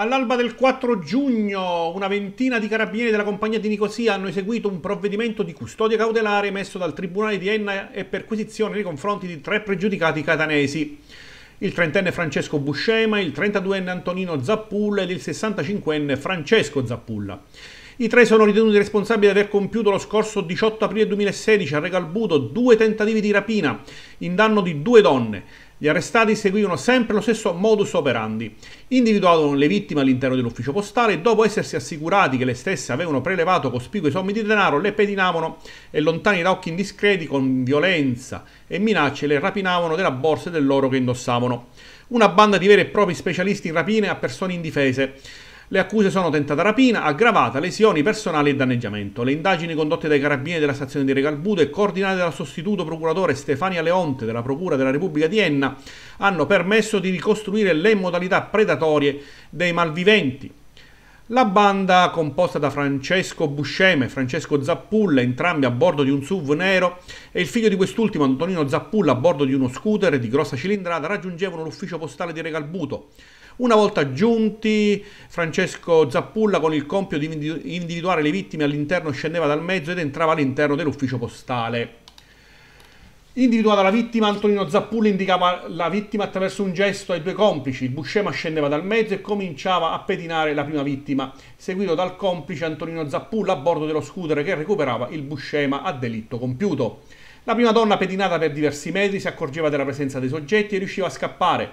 All'alba del 4 giugno una ventina di carabinieri della compagnia di Nicosia hanno eseguito un provvedimento di custodia cautelare emesso dal Tribunale di Enna e perquisizione nei confronti di tre pregiudicati catanesi. Il trentenne Francesco Buscema, il 32enne Antonino Zappulla ed il 65enne Francesco Zappulla. I tre sono ritenuti responsabili di aver compiuto lo scorso 18 aprile 2016 a Regalbuto due tentativi di rapina in danno di due donne gli arrestati seguivano sempre lo stesso modus operandi. Individuavano le vittime all'interno dell'ufficio postale e dopo essersi assicurati che le stesse avevano prelevato cospicue somme di denaro, le pedinavano e lontani da occhi indiscreti con violenza e minacce le rapinavano della borsa dell'oro che indossavano. Una banda di veri e propri specialisti in rapine a persone indifese le accuse sono tentata rapina, aggravata, lesioni personali e danneggiamento. Le indagini condotte dai carabinieri della stazione di Regalbuto e coordinate dal sostituto procuratore Stefania Leonte della Procura della Repubblica di Enna hanno permesso di ricostruire le modalità predatorie dei malviventi. La banda, composta da Francesco Busceme e Francesco Zappulla, entrambi a bordo di un SUV nero, e il figlio di quest'ultimo, Antonino Zappulla, a bordo di uno scooter di grossa cilindrata, raggiungevano l'ufficio postale di Regalbuto. Una volta giunti, Francesco Zappulla con il compito di individuare le vittime all'interno scendeva dal mezzo ed entrava all'interno dell'ufficio postale. Individuata la vittima, Antonino Zappulla indicava la vittima attraverso un gesto ai due complici. Il buscema scendeva dal mezzo e cominciava a pedinare la prima vittima, seguito dal complice Antonino Zappulla a bordo dello scooter che recuperava il buscema a delitto compiuto. La prima donna pedinata per diversi metri si accorgeva della presenza dei soggetti e riusciva a scappare.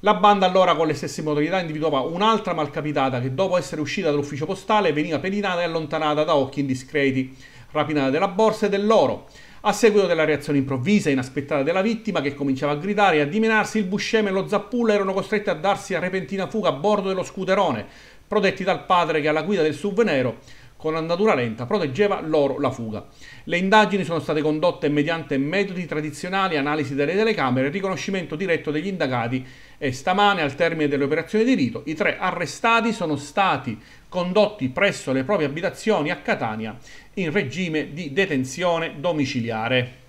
La banda allora con le stesse modalità individuava un'altra malcapitata che dopo essere uscita dall'ufficio postale veniva pedinata e allontanata da occhi indiscreti, rapinata della borsa e dell'oro. A seguito della reazione improvvisa e inaspettata della vittima, che cominciava a gridare e a dimenarsi, il Buscema e lo Zappulla erano costretti a darsi a repentina fuga a bordo dello scuderone, protetti dal padre che alla guida del SUV nero con andatura lenta proteggeva loro la fuga. Le indagini sono state condotte mediante metodi tradizionali, analisi delle telecamere, riconoscimento diretto degli indagati e stamane al termine delle operazioni di rito i tre arrestati sono stati condotti presso le proprie abitazioni a Catania in regime di detenzione domiciliare.